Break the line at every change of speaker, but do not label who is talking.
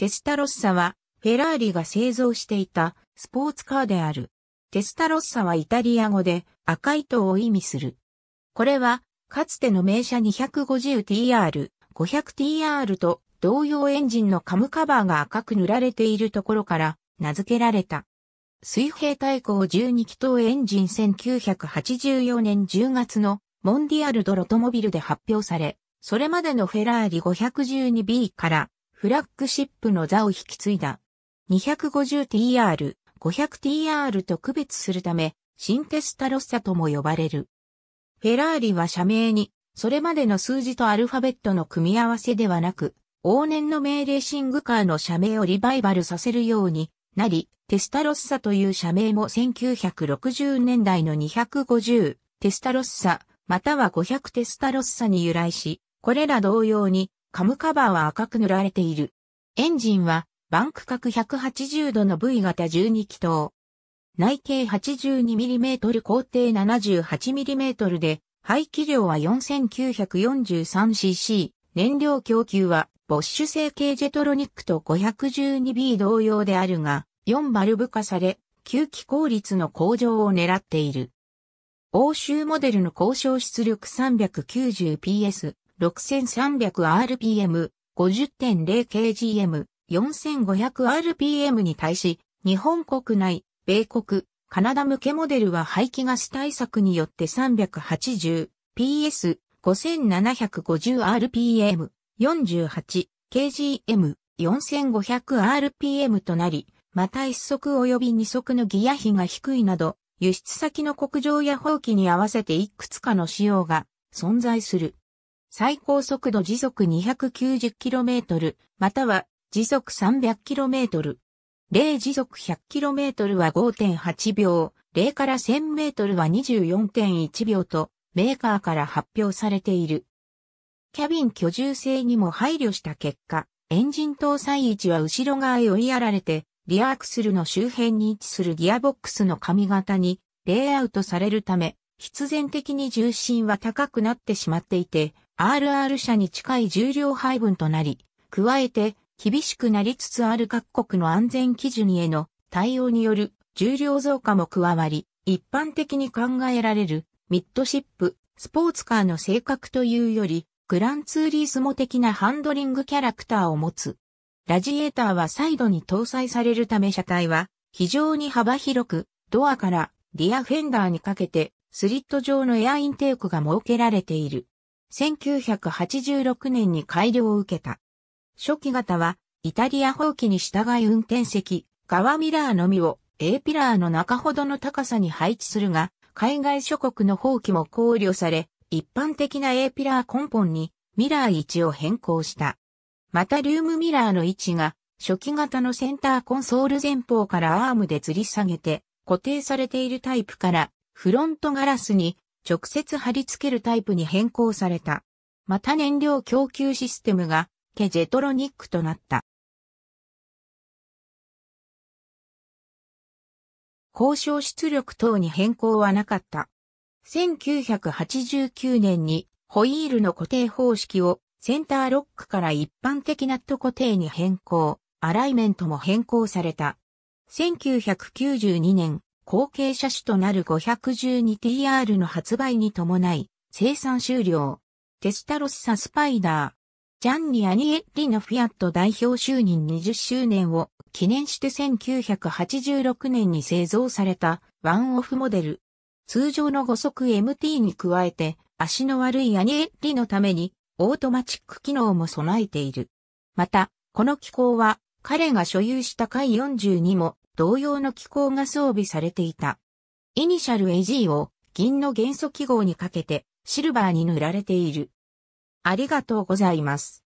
テスタロッサは、フェラーリが製造していたスポーツカーである。テスタロッサはイタリア語で赤い塔を意味する。これは、かつての名車 250TR、500TR と同様エンジンのカムカバーが赤く塗られているところから名付けられた。水平対向12気筒エンジン1984年10月のモンディアルドロトモビルで発表され、それまでのフェラーリ 512B からフラッグシップの座を引き継いだ。250TR、500TR と区別するため、新テスタロッサとも呼ばれる。フェラーリは社名に、それまでの数字とアルファベットの組み合わせではなく、往年の命令シングカーの社名をリバイバルさせるようになり、テスタロッサという社名も1960年代の250テスタロッサ、または500テスタロッサに由来し、これら同様にカムカバーは赤く塗られている。エンジンは、バンク角180度の V 型12気筒。内径 82mm 高低 78mm で、排気量は 4943cc。燃料供給は、ボッシュ成形ジェトロニックと 512B 同様であるが、4バルブ化され、吸気効率の向上を狙っている。欧州モデルの交渉出力 390PS、6300rpm、50.0kgm、4500rpm に対し、日本国内、米国、カナダ向けモデルは排気ガス対策によって 380PS、5750rpm、48kgm、4500rpm となり、また一足及び二足のギア比が低いなど、輸出先の国上や放棄に合わせていくつかの仕様が存在する。最高速度時速 290km または時速 300km。0時速 100km は5.8秒、0から 1000m は24.1秒とメーカーから発表されている。キャビン居住性にも配慮した結果、エンジン搭載位置は後ろ側へ追いやられて、リアアクスルの周辺に位置するギアボックスの髪型にレイアウトされるため、必然的に重心は高くなってしまっていて、RR 社に近い重量配分となり、加えて厳しくなりつつある各国の安全基準への対応による重量増加も加わり、一般的に考えられるミッドシップ、スポーツカーの性格というより、グランツーリースモ的なハンドリングキャラクターを持つ。ラジエーターはサイドに搭載されるため車体は非常に幅広く、ドアからリアフェンダーにかけてスリット状のエアインテークが設けられている。1986年に改良を受けた。初期型は、イタリア放棄に従い運転席、側ミラーのみを A ピラーの中ほどの高さに配置するが、海外諸国の放棄も考慮され、一般的な A ピラー根本にミラー位置を変更した。またルームミラーの位置が初期型のセンターコンソール前方からアームで吊り下げて固定されているタイプからフロントガラスに直接貼り付けるタイプに変更された。また燃料供給システムが、ケジェトロニックとなった。交渉出力等に変更はなかった。1989年にホイールの固定方式をセンターロックから一般的なット固定に変更、アライメントも変更された。1992年、後継車種となる 512TR の発売に伴い、生産終了。テスタロッサスパイダー。ジャンニ・アニエッリのフィアット代表就任20周年を記念して1986年に製造されたワンオフモデル。通常の5速 MT に加えて足の悪いアニエッリのためにオートマチック機能も備えている。また、この機構は彼が所有した回42も同様の機構が装備されていた。イニシャル AG を銀の元素記号にかけてシルバーに塗られている。ありがとうございます。